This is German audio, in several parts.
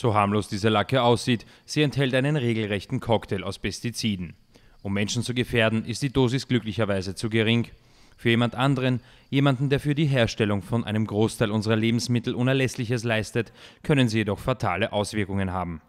So harmlos diese Lacke aussieht, sie enthält einen regelrechten Cocktail aus Pestiziden. Um Menschen zu gefährden, ist die Dosis glücklicherweise zu gering. Für jemand anderen, jemanden, der für die Herstellung von einem Großteil unserer Lebensmittel Unerlässliches leistet, können sie jedoch fatale Auswirkungen haben.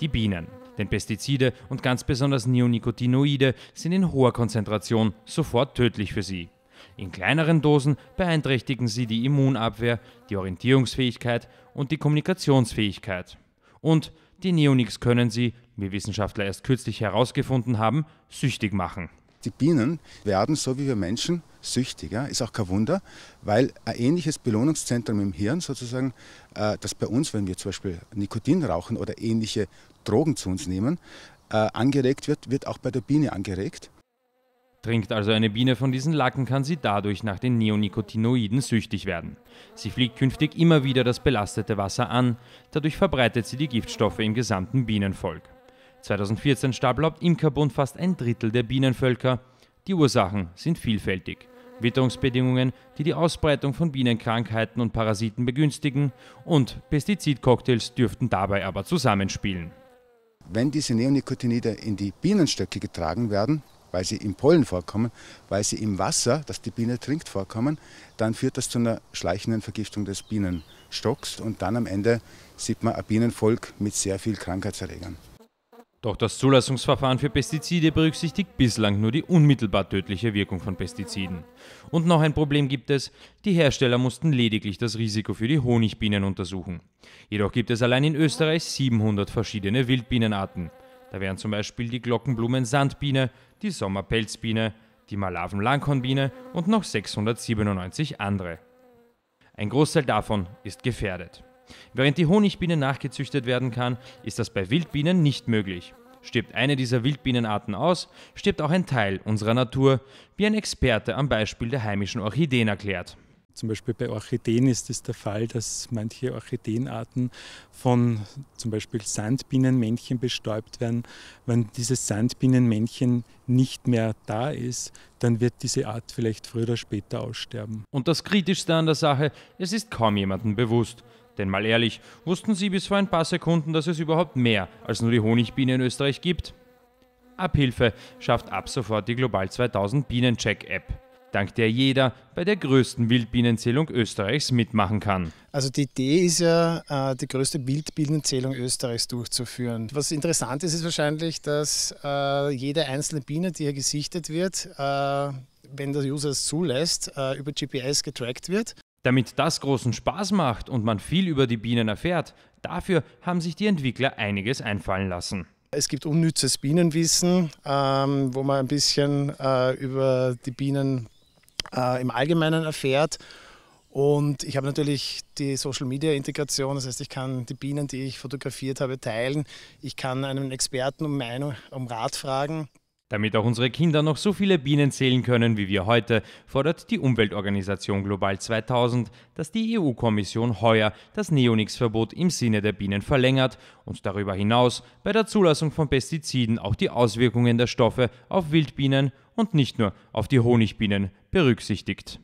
Die Bienen. Denn Pestizide und ganz besonders Neonicotinoide sind in hoher Konzentration sofort tödlich für sie. In kleineren Dosen beeinträchtigen sie die Immunabwehr, die Orientierungsfähigkeit und die Kommunikationsfähigkeit und die Neonics können sie, wie Wissenschaftler erst kürzlich herausgefunden haben, süchtig machen. Die Bienen werden, so wie wir Menschen, süchtig. Ja? Ist auch kein Wunder, weil ein ähnliches Belohnungszentrum im Hirn sozusagen, äh, das bei uns, wenn wir zum Beispiel Nikotin rauchen oder ähnliche Drogen zu uns nehmen, äh, angeregt wird, wird auch bei der Biene angeregt. Trinkt also eine Biene von diesen Lacken, kann sie dadurch nach den Neonicotinoiden süchtig werden. Sie fliegt künftig immer wieder das belastete Wasser an, dadurch verbreitet sie die Giftstoffe im gesamten Bienenvolk. 2014 starb stablaubt Imkerbund fast ein Drittel der Bienenvölker. Die Ursachen sind vielfältig. Witterungsbedingungen, die die Ausbreitung von Bienenkrankheiten und Parasiten begünstigen, und Pestizidcocktails dürften dabei aber zusammenspielen. Wenn diese Neonicotinoide in die Bienenstöcke getragen werden, weil sie im Pollen vorkommen, weil sie im Wasser, das die Biene trinkt, vorkommen, dann führt das zu einer schleichenden Vergiftung des Bienenstocks und dann am Ende sieht man ein Bienenvolk mit sehr viel Krankheitserregern. Doch das Zulassungsverfahren für Pestizide berücksichtigt bislang nur die unmittelbar tödliche Wirkung von Pestiziden. Und noch ein Problem gibt es, die Hersteller mussten lediglich das Risiko für die Honigbienen untersuchen. Jedoch gibt es allein in Österreich 700 verschiedene Wildbienenarten. Da wären zum Beispiel die Glockenblumen-Sandbiene, die Sommerpelzbiene, die Malaven-Langhornbiene und noch 697 andere. Ein Großteil davon ist gefährdet. Während die Honigbiene nachgezüchtet werden kann, ist das bei Wildbienen nicht möglich. Stirbt eine dieser Wildbienenarten aus, stirbt auch ein Teil unserer Natur, wie ein Experte am Beispiel der heimischen Orchideen erklärt. Zum Beispiel bei Orchideen ist es der Fall, dass manche Orchideenarten von zum Beispiel Sandbienenmännchen bestäubt werden. Wenn dieses Sandbienenmännchen nicht mehr da ist, dann wird diese Art vielleicht früher oder später aussterben. Und das Kritischste an der Sache, es ist kaum jemandem bewusst. Denn mal ehrlich, wussten Sie bis vor ein paar Sekunden, dass es überhaupt mehr als nur die Honigbiene in Österreich gibt? Abhilfe schafft ab sofort die Global 2000 Bienencheck-App dank der jeder bei der größten Wildbienenzählung Österreichs mitmachen kann. Also die Idee ist ja, äh, die größte Wildbienenzählung Österreichs durchzuführen. Was interessant ist, ist wahrscheinlich, dass äh, jede einzelne Biene, die hier gesichtet wird, äh, wenn der User es zulässt, über GPS getrackt wird. Damit das großen Spaß macht und man viel über die Bienen erfährt, dafür haben sich die Entwickler einiges einfallen lassen. Es gibt unnützes Bienenwissen, ähm, wo man ein bisschen äh, über die Bienen äh, im Allgemeinen erfährt. Und ich habe natürlich die Social-Media-Integration, das heißt, ich kann die Bienen, die ich fotografiert habe, teilen. Ich kann einen Experten um Meinung, um Rat fragen. Damit auch unsere Kinder noch so viele Bienen zählen können wie wir heute, fordert die Umweltorganisation Global 2000, dass die EU-Kommission heuer das Neonix-Verbot im Sinne der Bienen verlängert und darüber hinaus bei der Zulassung von Pestiziden auch die Auswirkungen der Stoffe auf Wildbienen und nicht nur auf die Honigbienen berücksichtigt.